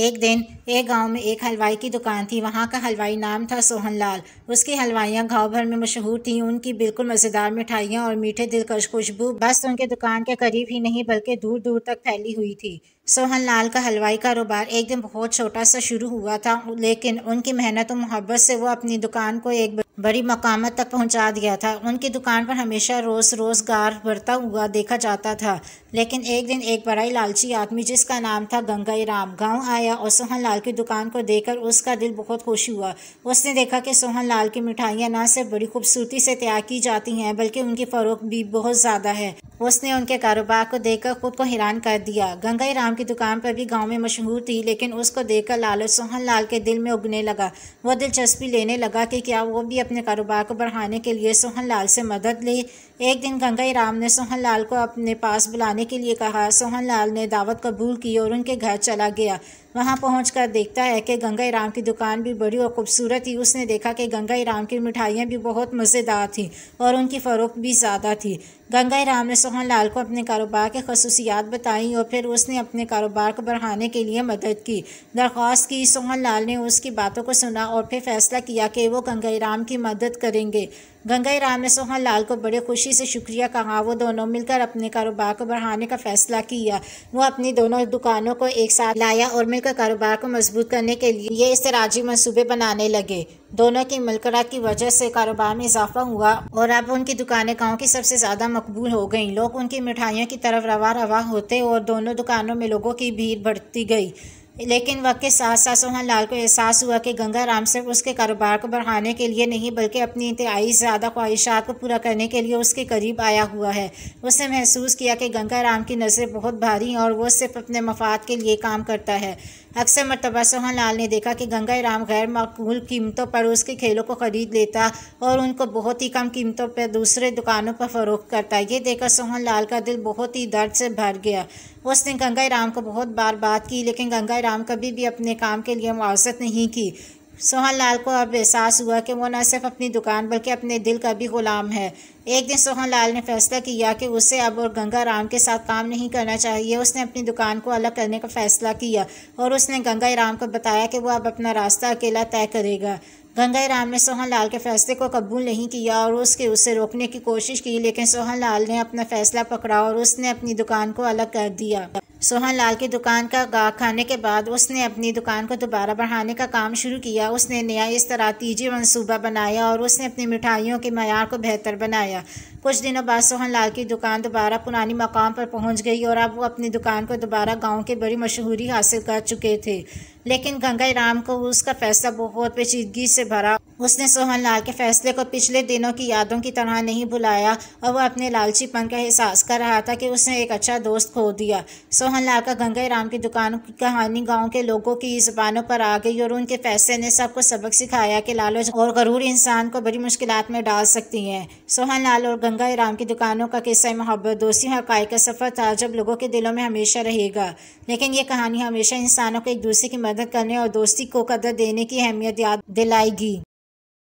एक दिन एक गांव में एक हलवाई की दुकान थी वहां का हलवाई नाम था सोहनलाल उसकी हलवाइयाँ गांव भर में मशहूर थीं उनकी बिल्कुल मज़ेदार मिठाइयाँ और मीठे दिलकश खुशबू बस उनके दुकान के करीब ही नहीं बल्कि दूर दूर तक फैली हुई थी सोहन लाल का हलवाई कारोबार एक दिन बहुत छोटा सा शुरू हुआ था लेकिन उनकी मेहनत और मोहब्बत से वो अपनी दुकान को एक बड़ी मकामत तक पहुंचा दिया था उनकी दुकान पर हमेशा रोज़ रोज़गार बढ़ता हुआ देखा जाता था लेकिन एक दिन एक बड़ा ही लालची आदमी जिसका नाम था गंगाई राम गाँव आया और सोहन लाल की दुकान को देखकर उसका दिल बहुत खुश हुआ उसने देखा कि सोहन लाल की मिठाइयाँ न सिर्फ बड़ी खूबसूरती से तैयार की जाती हैं बल्कि उनकी फ़रोख भी बहुत ज़्यादा है उसने उनके कारोबार को देखकर खुद को हैरान कर दिया गंगाई राम की दुकान पर भी गांव में मशहूर थी लेकिन उसको देखकर और सोहन लाल के दिल में उगने लगा वो दिलचस्पी लेने लगा कि क्या वो भी अपने कारोबार को बढ़ाने के लिए सोहन लाल से मदद ले एक दिन गंगाई राम ने सोहन लाल को अपने पास बुलाने के लिए कहा सोहन लाल ने दावत कबूल की और उनके घर चला गया वहाँ कर देखता है कि गंगा राम की दुकान भी बड़ी और खूबसूरत थी उसने देखा कि गंगा राम की मिठाइयाँ भी बहुत मज़ेदार थीं और उनकी फ़रोख़ भी ज़्यादा थी गंगा राम ने सोहन लाल को अपने कारोबार की खसूसियात बताई और फिर उसने अपने कारोबार को बढ़ाने के लिए मदद की दरख्वास्त की सोहन लाल ने उसकी बातों को सुना और फिर फैसला किया कि वो गंगा राम की मदद करेंगे गंगाई राम ने सोहन लाल को बड़े खुशी से शुक्रिया कहा वो दोनों मिलकर अपने कारोबार को बढ़ाने का फैसला किया वो अपनी दोनों दुकानों को एक साथ लाया और मिलकर कारोबार को मजबूत करने के लिए ये इसराजी मनसूबे बनाने लगे दोनों की मिलकर की वजह से कारोबार में इजाफा हुआ और अब उनकी दुकानें गाँव की सबसे ज़्यादा मकबूल हो गईं लोग उनकी मिठाइयों की तरफ रवा रवा होते और दोनों दुकानों में लोगों की भीड़ बढ़ती गई लेकिन वक्त के साथ साथ सोहन लाल को एहसास हुआ कि गंगा राम सिर्फ उसके कारोबार को बढ़ाने के लिए नहीं बल्कि अपनी इंतहाई ज़्यादा ख्वाहिशात को पूरा करने के लिए उसके करीब आया हुआ है उसने महसूस किया कि गंगा राम की नज़रें बहुत भारी हैं और वो सिर्फ अपने मफाद के लिए काम करता है अक्सर मरतबा सोहन लाल ने देखा कि गंगा राम गैर मकबूल कीमतों पर उसके खेलों को ख़रीद लेता और उनको बहुत ही कम कीमतों पर दूसरे दुकानों पर फ़रोख करता ये देखकर सोहन लाल का दिल बहुत ही दर्द से भर गया उसने गंगा राम को बहुत बार बात की लेकिन गंगा राम कभी भी अपने काम के लिए मुआवजत नहीं की सोहन लाल को अब एहसास हुआ कि वो न सिर्फ अपनी दुकान बल्कि अपने दिल का भी गुलाम है एक दिन सोहन लाल ने फैसला किया कि उसे अब और गंगा राम के साथ काम नहीं करना चाहिए उसने अपनी दुकान को अलग करने का फैसला किया और उसने गंगा राम को बताया कि वह अब अपना रास्ता अकेला तय करेगा गंगा राम ने सोहन लाल के फैसले को कबूल नहीं किया और उसके उसे रोकने की कोशिश की लेकिन सोहन लाल ने अपना फैसला पकड़ा और उसने अपनी दुकान को अलग कर दिया सोहन लाल की दुकान का गाह खाने के बाद उसने अपनी दुकान को दोबारा बढ़ाने का काम शुरू किया उसने नया इस तरह तीजी मनसूबा बनाया और उसने अपनी मिठाइयों के मैार को बेहतर बनाया कुछ दिनों बाद सोहन लाल की दुकान दोबारा पुरानी मकाम पर पहुंच गई और अब वो अपनी दुकान को दोबारा गांव के बड़ी मशहूरी हासिल कर चुके थे लेकिन गंगाई राम को उसका फैसला बहुत पेचीदगी से भरा उसने सोहन लाल के फैसले को पिछले दिनों की यादों की तरह नहीं भुलाया और वह अपने लालचीपन का एहसास कर रहा था कि उसने एक अच्छा दोस्त खो दिया सोहन लाल का गंगाई राम की दुकान की कहानी गांव के लोगों की जुबानों पर आ गई और उनके फैसले ने सबको सबक सिखाया कि लालच और गरूर इंसान को बड़ी मुश्किल में डाल सकती हैं सोहन लाल और गंगा राम की दुकानों का किस्सा मोहब्बत दोस्ती और हकाई का सफ़र था जब लोगों के दिलों में हमेशा रहेगा लेकिन ये कहानी हमेशा इंसानों को एक दूसरे की मदद करने और दोस्ती को कदर देने की अहमियत याद दिलाएगी